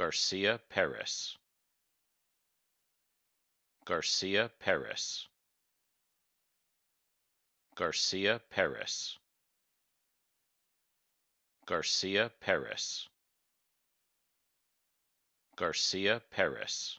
Garcia Perez. Garcia Perez. Garcia Perez. Garcia Perez. Garcia Perez.